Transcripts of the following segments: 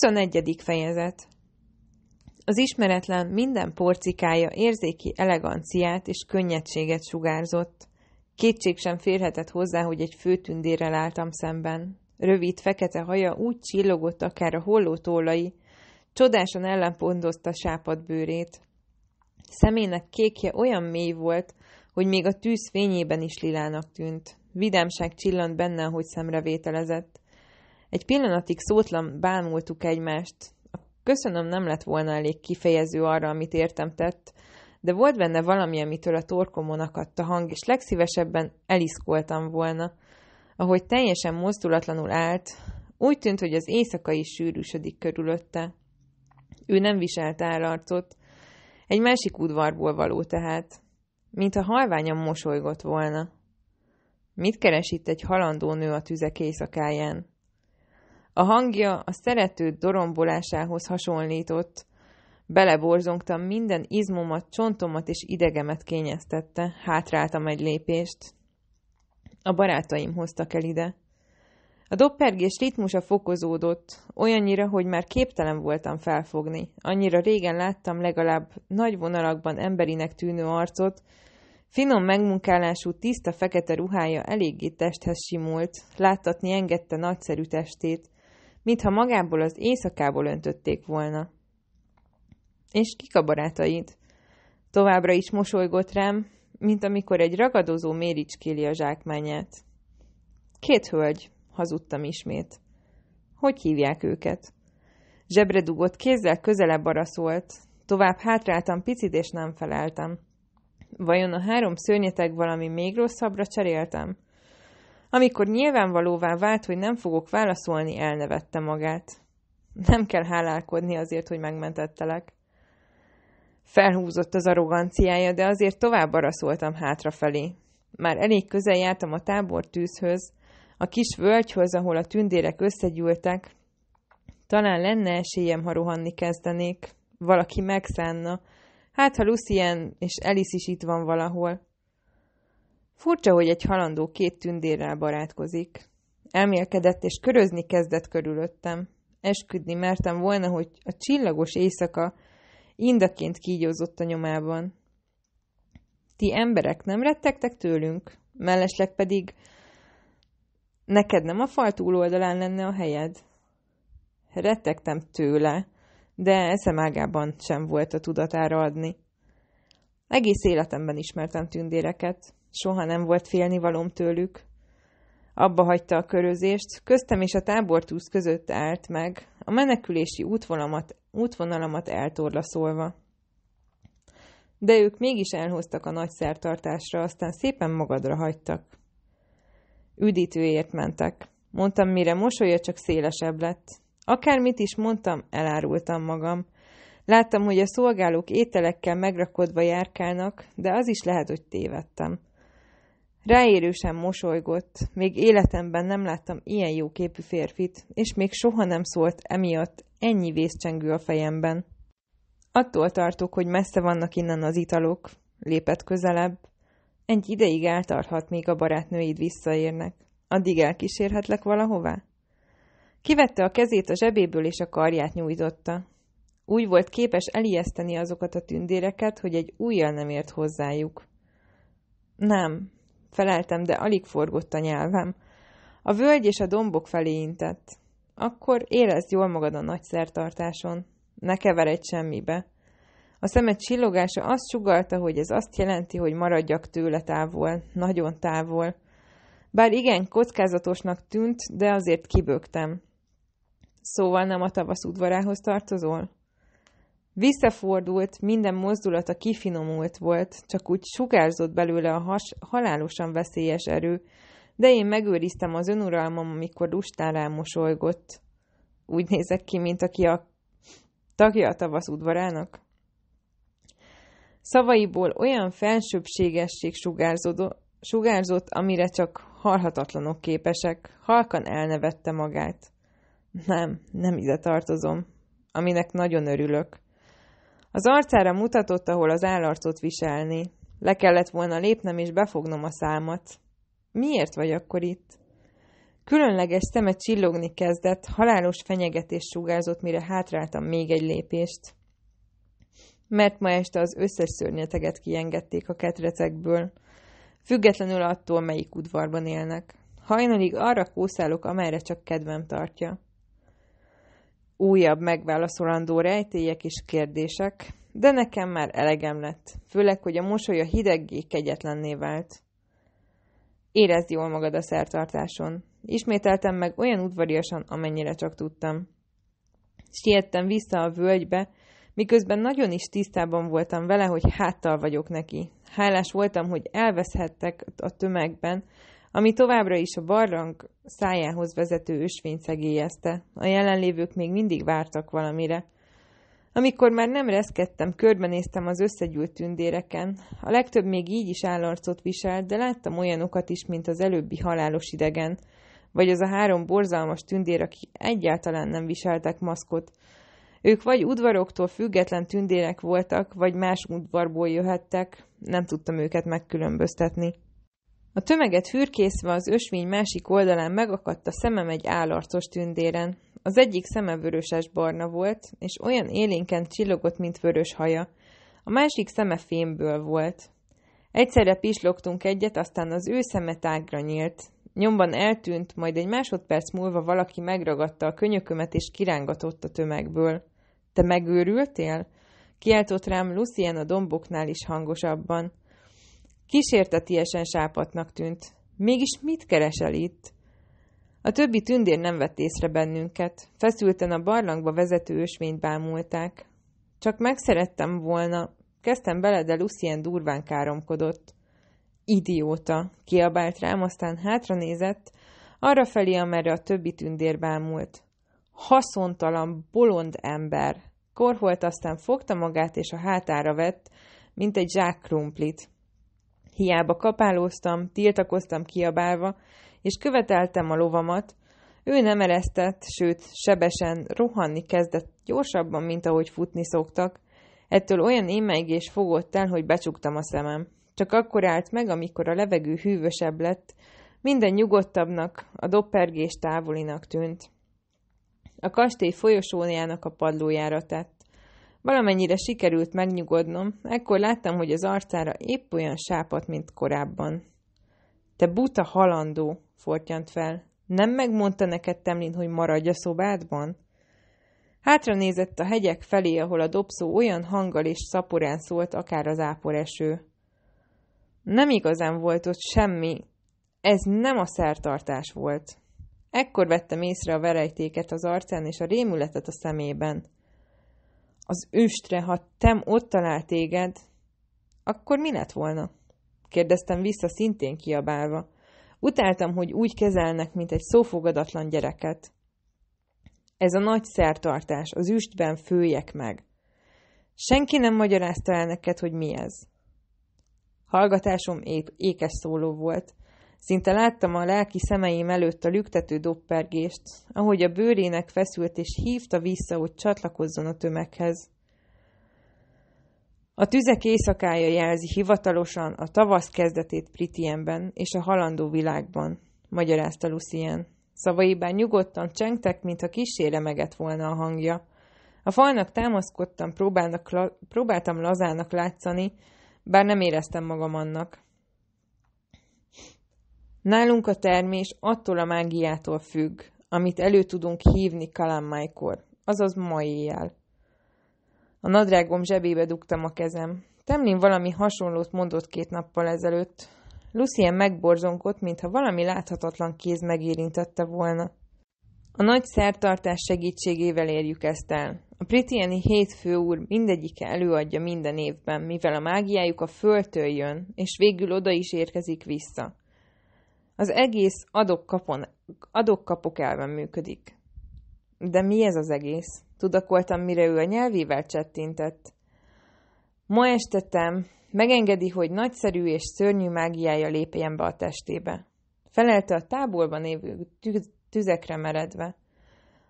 21. fejezet Az ismeretlen minden porcikája érzéki eleganciát és könnyedséget sugárzott. Kétség sem férhetett hozzá, hogy egy főtündérrel álltam szemben. Rövid, fekete haja úgy csillogott akár a holló tollai, csodásan ellenpontozta sápad bőrét. Szemének kékje olyan mély volt, hogy még a tűz fényében is lilának tűnt. Vidámság csillant benne, ahogy szemrevételezett. Egy pillanatig szótlan bámultuk egymást. A köszönöm nem lett volna elég kifejező arra, amit értem tett, de volt benne valami, amitől a torkomon akadt a hang, és legszívesebben eliszkoltam volna. Ahogy teljesen mozdulatlanul állt, úgy tűnt, hogy az éjszaka is sűrűsödik körülötte. Ő nem viselt állarcot, egy másik udvarból való tehát, mint a halványan mosolygott volna. Mit keres itt egy halandó nő a tüzek éjszakáján? A hangja a szerető dorombolásához hasonlított. Beleborzongtam, minden izmomat, csontomat és idegemet kényeztette, hátráltam egy lépést. A barátaim hoztak el ide. A doppergés ritmusa fokozódott, olyannyira, hogy már képtelen voltam felfogni. Annyira régen láttam legalább nagy vonalakban emberinek tűnő arcot, Finom megmunkálású, tiszta fekete ruhája eléggé testhez simult, láttatni engedte nagyszerű testét, mintha magából az éjszakából öntötték volna. És kik a barátaid? Továbbra is mosolygott rám, mint amikor egy ragadozó méricskéli a zsákmányát. Két hölgy, hazudtam ismét. Hogy hívják őket? Zsebre dugott kézzel közelebb araszolt, tovább hátráltam picit, és nem feleltem. Vajon a három szörnyetek valami még rosszabbra cseréltem? Amikor nyilvánvalóvá vált, hogy nem fogok válaszolni, elnevette magát. Nem kell hálálkodni azért, hogy megmentettelek. Felhúzott az arroganciája, de azért tovább araszoltam hátrafelé. Már elég közel jártam a tábor tűzhöz, a kis völgyhöz, ahol a tündérek összegyűltek. Talán lenne esélyem, ha rohanni kezdenék. Valaki megszánna. Hát, ha Lucien és Elis is itt van valahol. Furcsa, hogy egy halandó két tündérrel barátkozik. Elmélkedett és körözni kezdett körülöttem. Esküdni mertem volna, hogy a csillagos éjszaka indaként kígyózott a nyomában. Ti emberek nem rettegtek tőlünk, mellesleg pedig neked nem a fal túloldalán lenne a helyed? Rettegtem tőle, de eszem ágában sem volt a tudatára adni. Egész életemben ismertem tündéreket. Soha nem volt félnivalom tőlük. Abba hagyta a körözést, köztem és a tábortúz között állt meg, a menekülési útvonalamat, útvonalamat eltorlaszolva. De ők mégis elhoztak a nagy szertartásra, aztán szépen magadra hagytak. Üdítőért mentek. Mondtam, mire mosolya csak szélesebb lett. Akármit is mondtam, elárultam magam. Láttam, hogy a szolgálók ételekkel megrakodva járkálnak, de az is lehet, hogy tévedtem. Ráérősen mosolygott, még életemben nem láttam ilyen jó képű férfit, és még soha nem szólt emiatt ennyi vészcsengő a fejemben. Attól tartok, hogy messze vannak innen az italok, lépett közelebb. Egy ideig eltarhat, még a barátnőid visszaérnek. Addig elkísérhetlek valahová? Kivette a kezét a zsebéből, és a karját nyújtotta. Úgy volt képes elijeszteni azokat a tündéreket, hogy egy újjal nem ért hozzájuk. Nem, feleltem, de alig forgott a nyelvem. A völgy és a dombok felé intett. Akkor érezd jól magad a nagy szertartáson. Ne keveredj semmibe. A szemed csillogása azt sugalta, hogy ez azt jelenti, hogy maradjak tőle távol, nagyon távol. Bár igen, kockázatosnak tűnt, de azért kibögtem. Szóval nem a tavasz udvarához tartozol? Visszafordult, minden mozdulata kifinomult volt, csak úgy sugárzott belőle a has, halálosan veszélyes erő, de én megőriztem az önuralmam, amikor lustán mosolygott. Úgy nézek ki, mint aki a tagja a tavasz udvarának. Szavaiból olyan felsőbbségesség sugárzott, amire csak halhatatlanok képesek. Halkan elnevette magát. Nem, nem ide tartozom. Aminek nagyon örülök. Az arcára mutatott, ahol az állarcot viselni. Le kellett volna lépnem és befognom a számat. Miért vagy akkor itt? Különleges szeme csillogni kezdett, halálos fenyegetés sugárzott, mire hátráltam még egy lépést. Mert ma este az összes szörnyeteget kiengedték a ketrecekből, függetlenül attól, melyik udvarban élnek. Hajnalig arra kószálok, amerre csak kedvem tartja újabb megválaszolandó rejtélyek és kérdések, de nekem már elegem lett, főleg, hogy a mosolya hideggé kegyetlenné vált. Érezd jól magad a szertartáson. Ismételtem meg olyan udvariasan, amennyire csak tudtam. Siettem vissza a völgybe, miközben nagyon is tisztában voltam vele, hogy háttal vagyok neki. Hálás voltam, hogy elveszhettek a tömegben, ami továbbra is a barlang szájához vezető ösvényt szegélyezte. A jelenlévők még mindig vártak valamire. Amikor már nem reszkedtem, körbenéztem az összegyűlt tündéreken. A legtöbb még így is állarcot viselt, de láttam olyanokat is, mint az előbbi halálos idegen, vagy az a három borzalmas tündér, aki egyáltalán nem viseltek maszkot. Ők vagy udvaroktól független tündérek voltak, vagy más udvarból jöhettek, nem tudtam őket megkülönböztetni. A tömeget fürkészve az ösvény másik oldalán megakadt a szemem egy állarcos tündéren. Az egyik szeme vöröses-barna volt, és olyan élénken csillogott, mint vörös haja. A másik szeme fémből volt. Egyszerre pislogtunk egyet, aztán az ő szeme tágra nyílt. Nyomban eltűnt, majd egy másodperc múlva valaki megragadta a könyökömet és kirángatott a tömegből. Te megőrültél? Kiáltott rám Lucien a domboknál is hangosabban. Kísértetiesen sápatnak tűnt. Mégis mit keresel itt? A többi tündér nem vett észre bennünket. Feszülten a barlangba vezető ösvényt bámulták. Csak megszerettem volna. Kezdtem bele, de Lucien durván káromkodott. Idióta! Kiabált rám, aztán hátra nézett, arra felé, amerre a többi tündér bámult. Haszontalan, bolond ember! Korholt aztán fogta magát és a hátára vett, mint egy zsák krumplit. Hiába kapálóztam, tiltakoztam kiabálva, és követeltem a lovamat, ő nem eresztett, sőt, sebesen, rohanni kezdett gyorsabban, mint ahogy futni szoktak. Ettől olyan émeigés fogott el, hogy becsuktam a szemem. Csak akkor állt meg, amikor a levegő hűvösebb lett, minden nyugodtabbnak, a doppergés távolinak tűnt. A kastély folyosójának a padlójára tett. Valamennyire sikerült megnyugodnom, ekkor láttam, hogy az arcára épp olyan sápat, mint korábban. Te buta halandó, fortyant fel. Nem megmondta neked Temlin, hogy maradj a szobádban? Hátra nézett a hegyek felé, ahol a dobszó olyan hanggal és szaporán szólt, akár az áporeső. Nem igazán volt ott semmi. Ez nem a szertartás volt. Ekkor vettem észre a verejtéket az arcán és a rémületet a szemében az őstre, ha Tem ott talált téged, akkor mi lett volna? kérdeztem vissza szintén kiabálva. Utáltam, hogy úgy kezelnek, mint egy szófogadatlan gyereket. Ez a nagy szertartás, az üstben főjek meg. Senki nem magyarázta el neked, hogy mi ez. Hallgatásom ékes szóló volt. Szinte láttam a lelki szemeim előtt a lüktető doppergést, ahogy a bőrének feszült és hívta vissza, hogy csatlakozzon a tömeghez. A tüzek éjszakája jelzi hivatalosan a tavasz kezdetét Pritienben és a halandó világban, magyarázta Lucien. Szavaiban nyugodtan csengtek, mintha megett volna a hangja. A falnak támaszkodtam, próbáltam lazának látszani, bár nem éreztem magam annak. Nálunk a termés attól a mágiától függ, amit elő tudunk hívni kalammájkor, azaz ma éjjel. A nadrágom zsebébe dugtam a kezem. Temlin valami hasonlót mondott két nappal ezelőtt. Lucien megborzonkott, mintha valami láthatatlan kéz megérintette volna. A nagy szertartás segítségével érjük ezt el. A Pritieni hétfő úr mindegyike előadja minden évben, mivel a mágiájuk a föltől jön, és végül oda is érkezik vissza. Az egész adok-kapon, adok-kapok elven működik. De mi ez az egész? Tudakoltam, mire ő a nyelvével csettintett. Ma estetem megengedi, hogy nagyszerű és szörnyű mágiája lépjen be a testébe. Felelte a tábolban évő tüzekre meredve.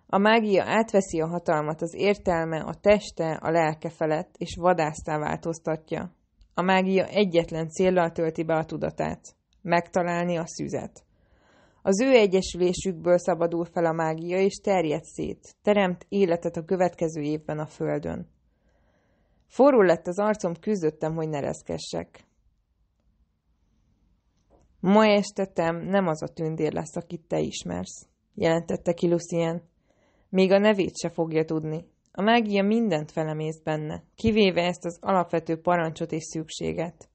A mágia átveszi a hatalmat, az értelme, a teste, a lelke felett, és vadásztá változtatja. A mágia egyetlen célral tölti be a tudatát megtalálni a szüzet. Az ő egyesülésükből szabadul fel a mágia, és terjed szét, teremt életet a következő évben a földön. Forró lett az arcom, küzdöttem, hogy ne reszkessek. Ma estetem nem az a tündér lesz, akit te ismersz, jelentette ki Lucien. Még a nevét se fogja tudni. A mágia mindent felemész benne, kivéve ezt az alapvető parancsot és szükséget.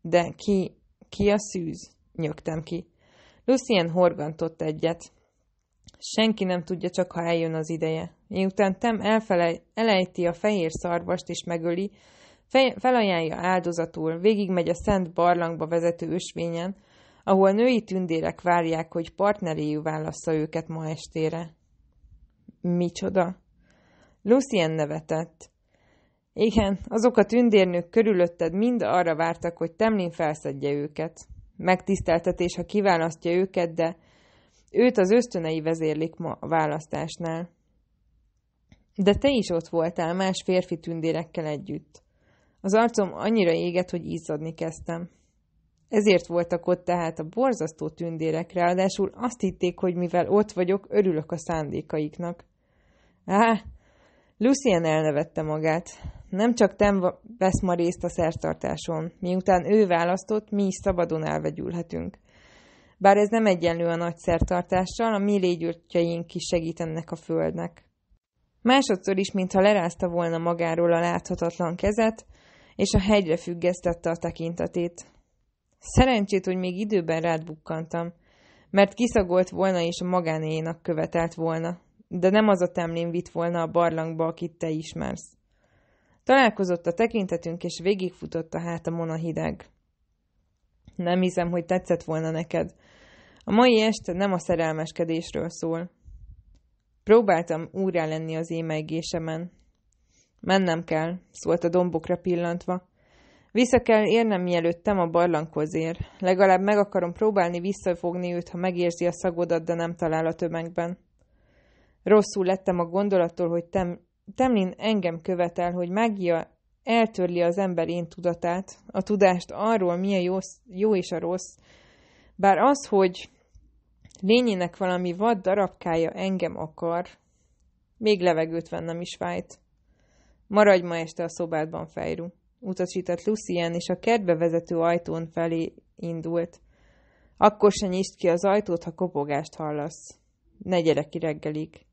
De ki ki a szűz? Nyögtem ki. Lucien horgantott egyet. Senki nem tudja, csak ha eljön az ideje. Miután Tem elfele, elejti a fehér szarvast és megöli, fe, felajánlja áldozatul, végigmegy a szent barlangba vezető ösvényen, ahol női tündérek várják, hogy partneréjű válassza őket ma estére. Micsoda? Lucien nevetett. Igen, azok a tündérnők körülötted mind arra vártak, hogy Temlin felszedje őket. Megtiszteltetés, ha kiválasztja őket, de őt az ösztönei vezérlik ma a választásnál. De te is ott voltál más férfi tündérekkel együtt. Az arcom annyira égett, hogy izzadni kezdtem. Ezért voltak ott tehát a borzasztó tündérek, ráadásul azt hitték, hogy mivel ott vagyok, örülök a szándékaiknak. Á, Lucien elnevette magát nem csak Tem vesz ma részt a szertartáson. Miután ő választott, mi is szabadon elvegyülhetünk. Bár ez nem egyenlő a nagy szertartással, a mi légyürtjeink is segítenek a földnek. Másodszor is, mintha lerázta volna magáról a láthatatlan kezet, és a hegyre függesztette a tekintetét. Szerencsét, hogy még időben rád bukkantam, mert kiszagolt volna és a magánéjénak követelt volna, de nem az a temlén vitt volna a barlangba, akit te ismersz. Találkozott a tekintetünk, és végigfutott hát a hátamon a hideg. Nem hiszem, hogy tetszett volna neked. A mai este nem a szerelmeskedésről szól. Próbáltam úrá lenni az émeigésemen. Mennem kell, szólt a dombokra pillantva. Vissza kell érnem, mielőtt te a barlanghoz ér. Legalább meg akarom próbálni visszafogni őt, ha megérzi a szagodat, de nem talál a tömegben. Rosszul lettem a gondolattól, hogy te Temlin engem követel, hogy mágia eltörli az ember én tudatát, a tudást arról, milyen jó, jó és a rossz, bár az, hogy lényének valami vad darabkája engem akar, még levegőt vennem is fájt. Maradj ma este a szobádban, Fejru, utasított Lucien, és a kertbe vezető ajtón felé indult. Akkor se nyisd ki az ajtót, ha kopogást hallasz. Ne gyere ki reggelig.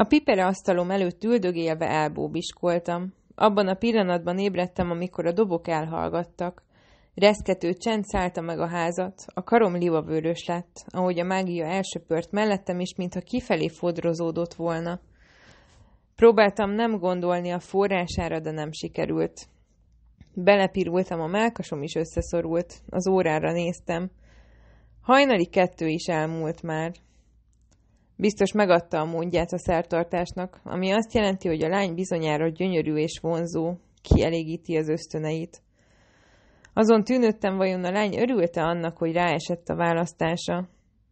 A pipere asztalom előtt üldögélve elbóbiskoltam. Abban a pillanatban ébredtem, amikor a dobok elhallgattak. Reszkető csend szállta meg a házat, a karom livavőrös lett, ahogy a mágia elsöpört mellettem is, mintha kifelé fodrozódott volna. Próbáltam nem gondolni a forrására, de nem sikerült. Belepirultam, a melkasom is összeszorult, az órára néztem. Hajnali kettő is elmúlt már. Biztos megadta a módját a szertartásnak, ami azt jelenti, hogy a lány bizonyára gyönyörű és vonzó, kielégíti az ösztöneit. Azon tűnődtem, vajon a lány örülte annak, hogy ráesett a választása.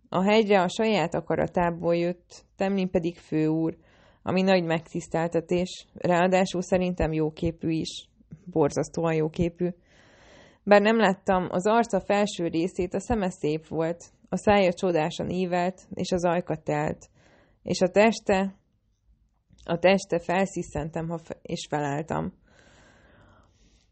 A hegyre a saját akaratából jött, Temlin pedig főúr, ami nagy megtiszteltetés, ráadásul szerintem jóképű is, borzasztóan jóképű. Bár nem láttam, az arca felső részét a szeme szép volt, a szája csodásan ívelt, és az ajka telt, és a teste, a teste felsziszentem ha fe, és felálltam.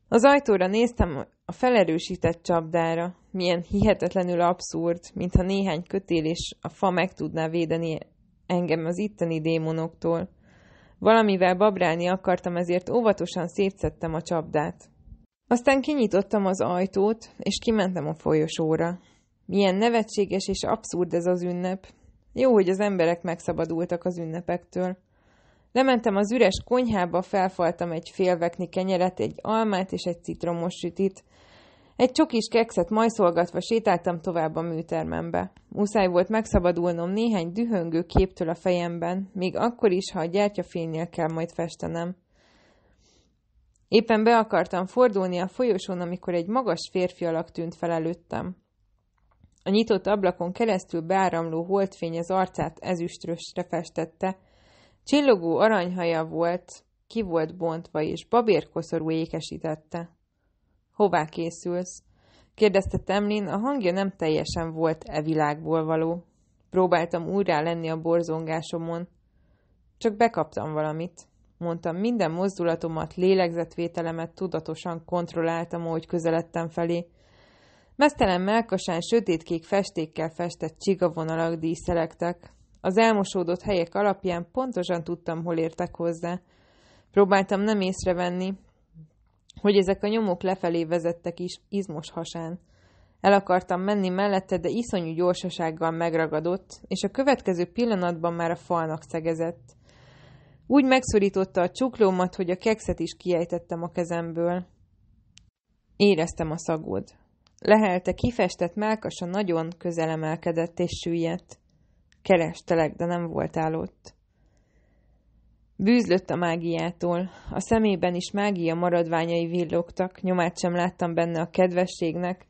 Az ajtóra néztem a felerősített csapdára, milyen hihetetlenül abszurd, mintha néhány kötél és a fa meg tudná védeni engem az itteni démonoktól. Valamivel babrálni akartam, ezért óvatosan szétszettem a csapdát. Aztán kinyitottam az ajtót, és kimentem a folyosóra. Milyen nevetséges és abszurd ez az ünnep. Jó, hogy az emberek megszabadultak az ünnepektől. Lementem az üres konyhába, felfaltam egy félvekni kenyeret, egy almát és egy citromos sütit. Egy csokis kekszet majszolgatva sétáltam tovább a műtermembe. Muszáj volt megszabadulnom néhány dühöngő képtől a fejemben, még akkor is, ha a gyertyafénynél kell majd festenem. Éppen be akartam fordulni a folyosón, amikor egy magas férfi alak tűnt fel előttem. A nyitott ablakon keresztül beáramló holdfény az arcát ezüströsre festette. Csillogó aranyhaja volt, ki volt bontva, és babérkoszorú ékesítette. Hová készülsz? kérdezte Temlin, a hangja nem teljesen volt e világból való. Próbáltam újra lenni a borzongásomon. Csak bekaptam valamit, mondtam. Minden mozdulatomat, lélegzetvételemet tudatosan kontrolláltam, ahogy közeledtem felé. Mesztelen melkasán sötétkék festékkel festett csigavonalak díszelektek. Az elmosódott helyek alapján pontosan tudtam, hol értek hozzá. Próbáltam nem észrevenni, hogy ezek a nyomok lefelé vezettek is izmos hasán. El akartam menni mellette, de iszonyú gyorsasággal megragadott, és a következő pillanatban már a falnak szegezett. Úgy megszorította a csuklómat, hogy a kekszet is kiejtettem a kezemből. Éreztem a szagod. Lehelte kifestett melkasa nagyon emelkedett és süllyedt. Kerestelek, de nem voltál ott. Bűzlött a mágiától. A szemében is mágia maradványai villogtak, nyomát sem láttam benne a kedvességnek,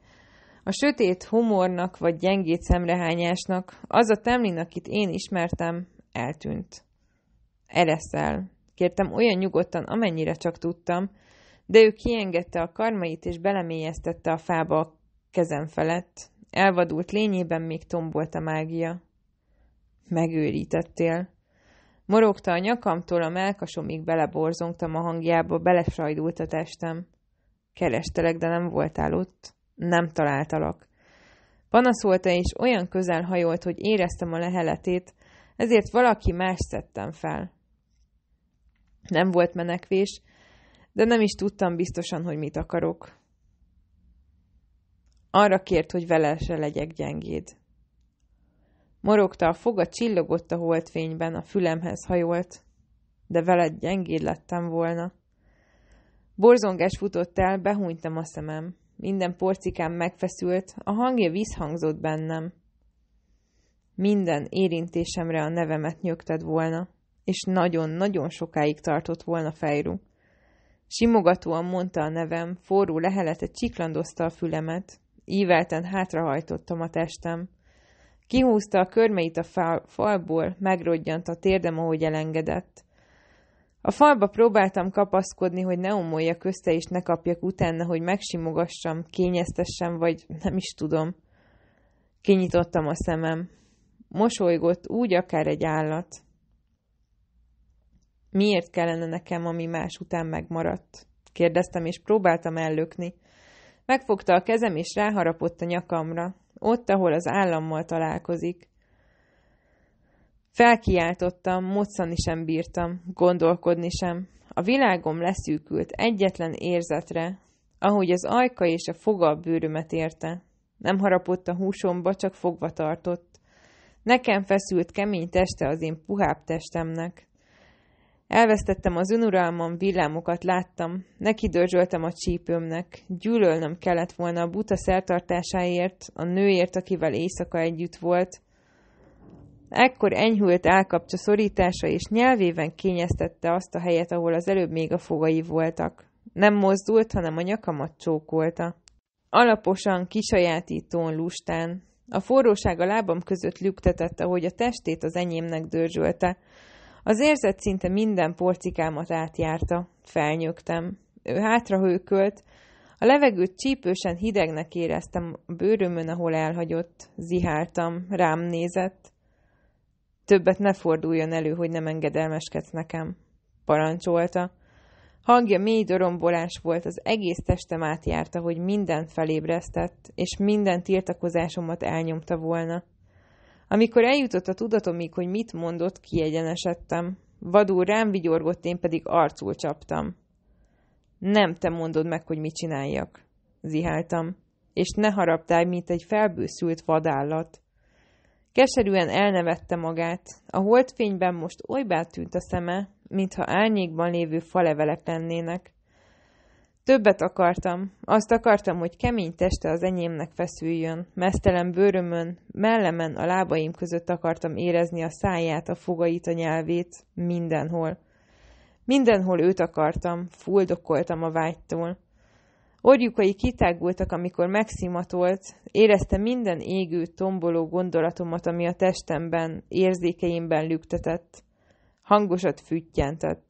a sötét humornak vagy gyengét szemrehányásnak, az a temlin, akit én ismertem, eltűnt. Ereszel, kértem olyan nyugodtan, amennyire csak tudtam, de ő kiengedte a karmait és belemélyeztette a fába a Kezem felett. Elvadult lényében még tombolt a mágia. Megőrítettél. Morogta a nyakamtól a melkasomig beleborzongtam a hangjába, belesajdult a testem. Kerestelek, de nem voltál ott. Nem találtalak. Panaszolta és olyan közel hajolt, hogy éreztem a leheletét, ezért valaki más szedtem fel. Nem volt menekvés, de nem is tudtam biztosan, hogy mit akarok. Arra kért, hogy vele se legyek gyengéd. Morogta a foga, csillogott a holtfényben, a fülemhez hajolt. De veled gyengéd lettem volna. Borzongás futott el, behúnytam a szemem. Minden porcikám megfeszült, a hangja visszhangzott bennem. Minden érintésemre a nevemet nyögted volna, és nagyon-nagyon sokáig tartott volna fejrú. Simogatóan mondta a nevem, forró lehelete csiklandozta a fülemet ívelten hátrahajtottam a testem. Kihúzta a körmeit a fal, falból, megrodjant a térdem, ahogy elengedett. A falba próbáltam kapaszkodni, hogy ne omoljak közte, és ne kapjak utána, hogy megsimogassam, kényeztessem, vagy nem is tudom. Kinyitottam a szemem. Mosolygott úgy akár egy állat. Miért kellene nekem, ami más után megmaradt? kérdeztem, és próbáltam ellökni. Megfogta a kezem, és ráharapott a nyakamra. Ott, ahol az állammal találkozik. Felkiáltottam, moccani sem bírtam, gondolkodni sem. A világom leszűkült egyetlen érzetre, ahogy az ajka és a foga a bőrömet érte. Nem harapott a húsomba, csak fogva tartott. Nekem feszült kemény teste az én puhább testemnek. Elvesztettem az önuralmam, villámokat láttam, neki a csípőmnek, gyűlölnöm kellett volna a buta szertartásáért, a nőért, akivel éjszaka együtt volt. Ekkor enyhült elkapcsa szorítása, és nyelvében kényeztette azt a helyet, ahol az előbb még a fogai voltak. Nem mozdult, hanem a nyakamat csókolta. Alaposan, kisajátítón, lustán. A forróság a lábam között lüktetett, ahogy a testét az enyémnek dörzsölte. Az érzet szinte minden porcikámat átjárta. Felnyögtem. Ő hőkölt. A levegőt csípősen hidegnek éreztem a bőrömön, ahol elhagyott. Ziháltam. Rám nézett. Többet ne forduljon elő, hogy nem engedelmeskedsz nekem. Parancsolta. Hangja mély dorombolás volt, az egész testem átjárta, hogy mindent felébresztett, és minden tiltakozásomat elnyomta volna. Amikor eljutott a tudatomig, hogy mit mondott, kiegyenesedtem. Vadul rám vigyorgott, én pedig arcul csaptam. Nem te mondod meg, hogy mit csináljak, ziháltam, és ne haraptál, mint egy felbőszült vadállat. Keserűen elnevette magát. A holdfényben most olybá tűnt a szeme, mintha árnyékban lévő falevelek lennének. Többet akartam. Azt akartam, hogy kemény teste az enyémnek feszüljön. Mesztelen bőrömön, mellemen, a lábaim között akartam érezni a száját, a fogait, a nyelvét, mindenhol. Mindenhol őt akartam, fuldokoltam a vágytól. Orjukai kitágultak, amikor megszimatolt, érezte minden égő, tomboló gondolatomat, ami a testemben, érzékeimben lüktetett. Hangosat füttyentett.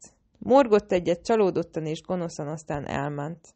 Morgott egyet csalódottan és gonoszan, aztán elment.